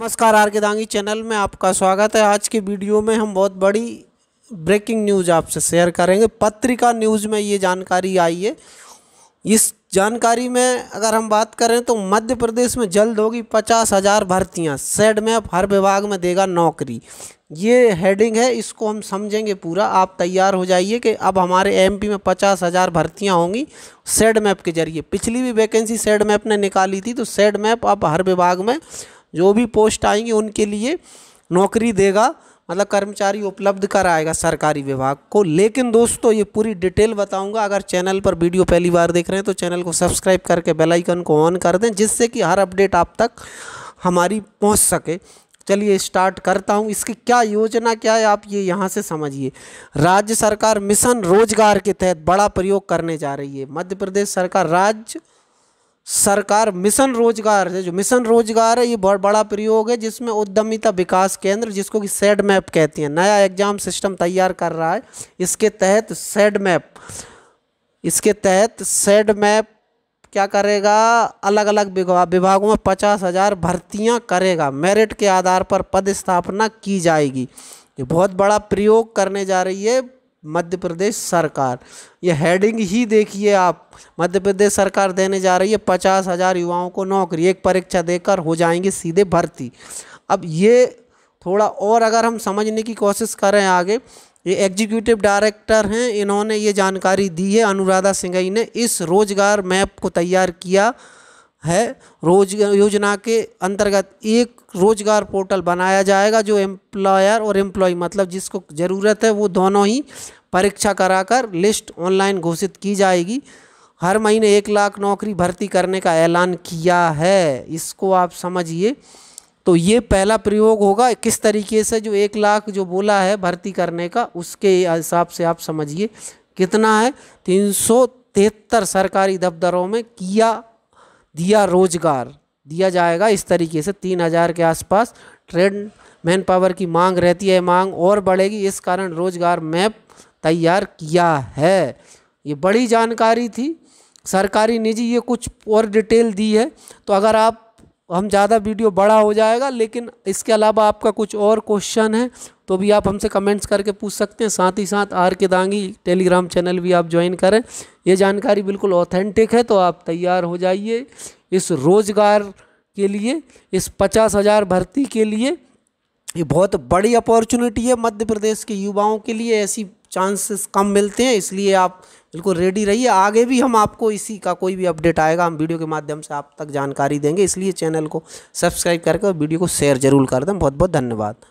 नमस्कार आर के दांगी चैनल में आपका स्वागत है आज की वीडियो में हम बहुत बड़ी ब्रेकिंग न्यूज़ आपसे शेयर करेंगे पत्रिका न्यूज़ में ये जानकारी आई है इस जानकारी में अगर हम बात करें तो मध्य प्रदेश में जल्द होगी पचास हज़ार भर्तियाँ सेड में हर विभाग में देगा नौकरी ये हेडिंग है इसको हम समझेंगे पूरा आप तैयार हो जाइए कि अब हमारे एमपी में पचास हज़ार भर्तियाँ होंगी सेड मैप के जरिए पिछली भी वैकेंसी सेड मैप ने निकाली थी तो सेड मैप अब हर विभाग में जो भी पोस्ट आएंगी उनके लिए नौकरी देगा मतलब कर्मचारी उपलब्ध कराएगा सरकारी विभाग को लेकिन दोस्तों ये पूरी डिटेल बताऊंगा अगर चैनल पर वीडियो पहली बार देख रहे हैं तो चैनल को सब्सक्राइब करके बेल आइकन को ऑन कर दें जिससे कि हर अपडेट आप तक हमारी पहुंच सके चलिए स्टार्ट करता हूं इसकी क्या योजना क्या है आप ये यहाँ से समझिए राज्य सरकार मिशन रोजगार के तहत बड़ा प्रयोग करने जा रही है मध्य प्रदेश सरकार राज्य सरकार मिशन रोजगार है जो मिशन रोजगार है ये बहुत बड़ा प्रयोग है जिसमें उद्यमिता विकास केंद्र जिसको कि सेड मैप कहती हैं नया एग्जाम सिस्टम तैयार कर रहा है इसके तहत सेड मैप इसके तहत सेड मैप क्या करेगा अलग अलग विभागों में पचास हज़ार भर्तियाँ करेगा मेरिट के आधार पर पद स्थापना की जाएगी ये बहुत बड़ा प्रयोग करने जा रही है मध्य प्रदेश सरकार ये हेडिंग ही देखिए आप मध्य प्रदेश सरकार देने जा रही है पचास हज़ार युवाओं को नौकरी एक परीक्षा देकर हो जाएंगे सीधे भर्ती अब ये थोड़ा और अगर हम समझने की कोशिश करें आगे ये एग्जीक्यूटिव डायरेक्टर हैं इन्होंने ये जानकारी दी है अनुराधा सिंघई ने इस रोज़गार मैप को तैयार किया है रोज योजना के अंतर्गत एक रोजगार पोर्टल बनाया जाएगा जो एम्प्लॉयर और एम्प्लॉय मतलब जिसको ज़रूरत है वो दोनों ही परीक्षा कराकर लिस्ट ऑनलाइन घोषित की जाएगी हर महीने एक लाख नौकरी भर्ती करने का ऐलान किया है इसको आप समझिए तो ये पहला प्रयोग होगा किस तरीके से जो एक लाख जो बोला है भर्ती करने का उसके हिसाब से आप समझिए कितना है तीन सौ तिहत्तर सरकारी दफ्तरों में किया दिया रोजगार दिया जाएगा इस तरीके से तीन हज़ार के आसपास ट्रेड मैन पावर की मांग रहती है मांग और बढ़ेगी इस कारण रोजगार मैप तैयार किया है ये बड़ी जानकारी थी सरकारी निजी ये कुछ और डिटेल दी है तो अगर आप तो हम ज़्यादा वीडियो बड़ा हो जाएगा लेकिन इसके अलावा आपका कुछ और क्वेश्चन है तो भी आप हमसे कमेंट्स करके पूछ सकते हैं साथ ही साथ आर के दांगी टेलीग्राम चैनल भी आप ज्वाइन करें ये जानकारी बिल्कुल ऑथेंटिक है तो आप तैयार हो जाइए इस रोज़गार के लिए इस पचास हज़ार भर्ती के लिए ये बहुत बड़ी अपॉर्चुनिटी है मध्य प्रदेश के युवाओं के लिए ऐसी चांसेस कम मिलते हैं इसलिए आप बिल्कुल रेडी रहिए आगे भी हम आपको इसी का कोई भी अपडेट आएगा हम वीडियो के माध्यम से आप तक जानकारी देंगे इसलिए चैनल को सब्सक्राइब करके और वीडियो को शेयर जरूर कर दें बहुत बहुत धन्यवाद